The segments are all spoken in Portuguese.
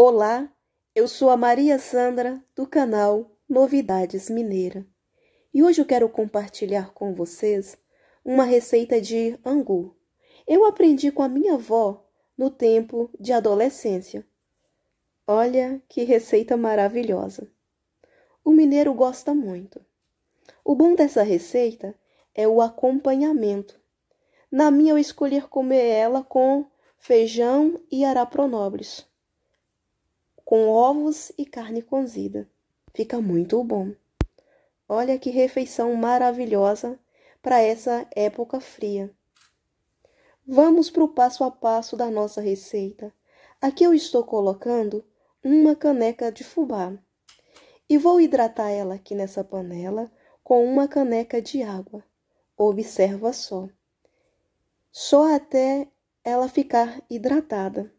Olá, eu sou a Maria Sandra do canal Novidades Mineira e hoje eu quero compartilhar com vocês uma receita de angu. Eu aprendi com a minha avó no tempo de adolescência. Olha que receita maravilhosa! O mineiro gosta muito. O bom dessa receita é o acompanhamento. Na minha, eu escolhi comer ela com feijão e arapronobles com ovos e carne cozida. Fica muito bom. Olha que refeição maravilhosa para essa época fria. Vamos para o passo a passo da nossa receita. Aqui eu estou colocando uma caneca de fubá e vou hidratar ela aqui nessa panela com uma caneca de água. Observa só. Só até ela ficar hidratada.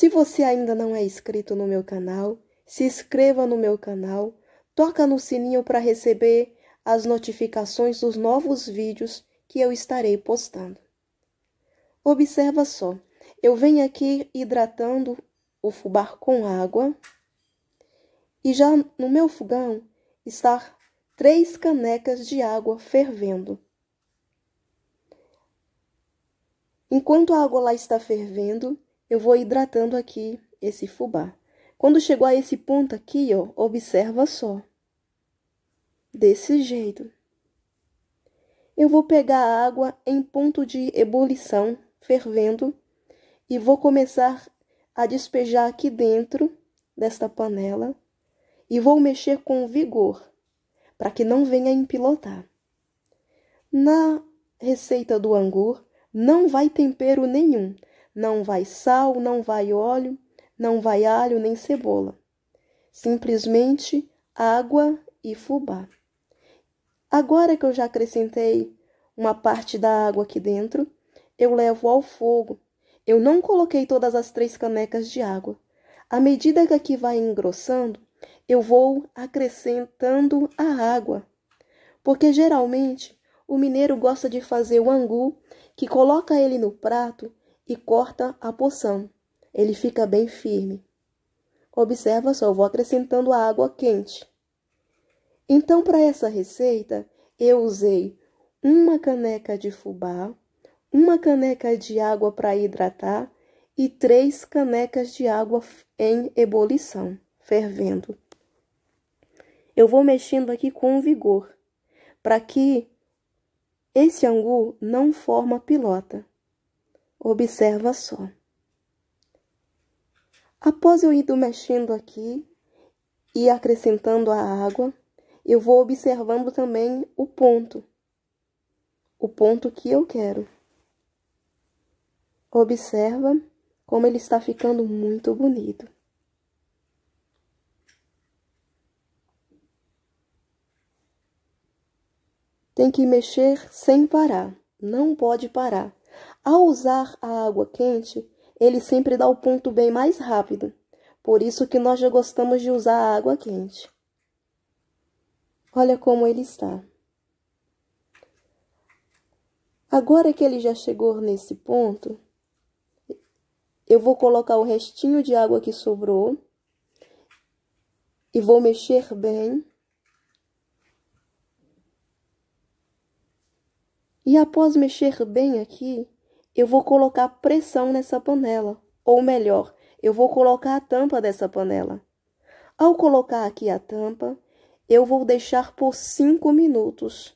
Se você ainda não é inscrito no meu canal, se inscreva no meu canal, toca no sininho para receber as notificações dos novos vídeos que eu estarei postando. Observa só, eu venho aqui hidratando o fubá com água e já no meu fogão está três canecas de água fervendo. Enquanto a água lá está fervendo, eu vou hidratando aqui esse fubá. Quando chegou a esse ponto aqui, ó, observa só. Desse jeito. Eu vou pegar a água em ponto de ebulição, fervendo, e vou começar a despejar aqui dentro desta panela e vou mexer com vigor para que não venha empilotar. Na receita do angu, não vai tempero nenhum, não vai sal, não vai óleo, não vai alho nem cebola. Simplesmente água e fubá. Agora que eu já acrescentei uma parte da água aqui dentro, eu levo ao fogo. Eu não coloquei todas as três canecas de água. À medida que aqui vai engrossando, eu vou acrescentando a água. Porque geralmente o mineiro gosta de fazer o angu, que coloca ele no prato e corta a poção. Ele fica bem firme. Observa só, eu vou acrescentando a água quente. Então, para essa receita, eu usei uma caneca de fubá, uma caneca de água para hidratar e três canecas de água em ebulição, fervendo. Eu vou mexendo aqui com vigor, para que esse angu não forma pilota. Observa só. Após eu ir mexendo aqui e acrescentando a água, eu vou observando também o ponto. O ponto que eu quero. Observa como ele está ficando muito bonito. Tem que mexer sem parar, não pode parar. Ao usar a água quente, ele sempre dá o ponto bem mais rápido. Por isso que nós já gostamos de usar a água quente. Olha como ele está. Agora que ele já chegou nesse ponto, eu vou colocar o restinho de água que sobrou e vou mexer bem. E após mexer bem aqui, eu vou colocar pressão nessa panela, ou melhor, eu vou colocar a tampa dessa panela. Ao colocar aqui a tampa, eu vou deixar por 5 minutos.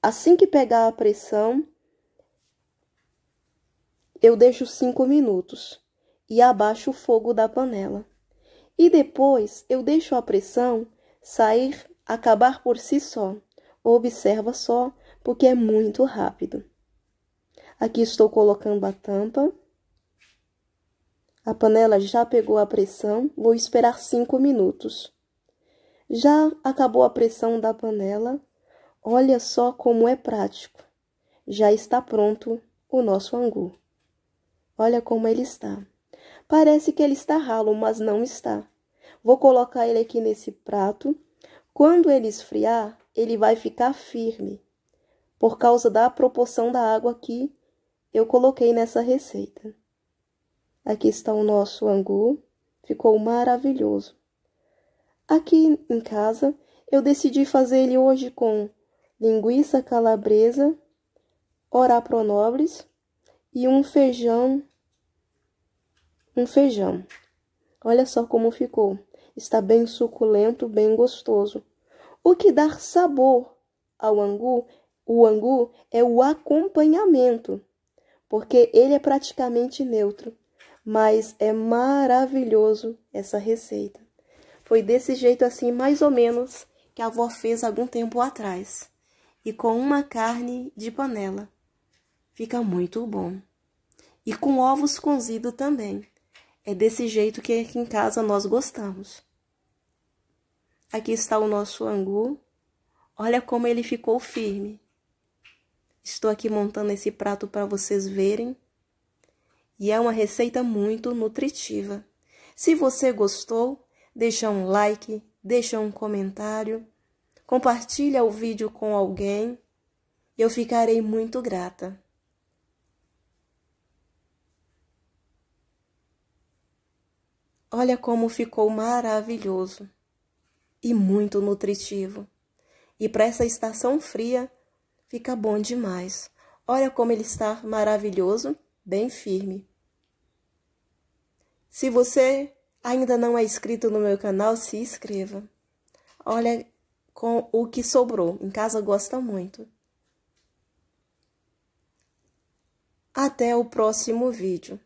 Assim que pegar a pressão, eu deixo 5 minutos e abaixo o fogo da panela. E depois eu deixo a pressão sair, acabar por si só. Observa só, porque é muito rápido. Aqui estou colocando a tampa. A panela já pegou a pressão, vou esperar 5 minutos. Já acabou a pressão da panela, olha só como é prático. Já está pronto o nosso angu. Olha como ele está. Parece que ele está ralo, mas não está. Vou colocar ele aqui nesse prato. Quando ele esfriar, ele vai ficar firme, por causa da proporção da água aqui eu coloquei nessa receita. Aqui está o nosso angu, ficou maravilhoso. Aqui em casa, eu decidi fazer ele hoje com linguiça calabresa, orapronobres e um feijão, um feijão. Olha só como ficou. Está bem suculento, bem gostoso. O que dá sabor ao angu, o angu é o acompanhamento porque ele é praticamente neutro, mas é maravilhoso essa receita. Foi desse jeito assim, mais ou menos, que a avó fez algum tempo atrás, e com uma carne de panela. Fica muito bom. E com ovos cozidos também. É desse jeito que aqui em casa nós gostamos. Aqui está o nosso angu. Olha como ele ficou firme. Estou aqui montando esse prato para vocês verem. E é uma receita muito nutritiva. Se você gostou, deixa um like, deixa um comentário, compartilha o vídeo com alguém. Eu ficarei muito grata. Olha como ficou maravilhoso e muito nutritivo. E para essa estação fria, Fica bom demais. Olha como ele está maravilhoso, bem firme. Se você ainda não é inscrito no meu canal, se inscreva. Olha com o que sobrou. Em casa gosta muito. Até o próximo vídeo.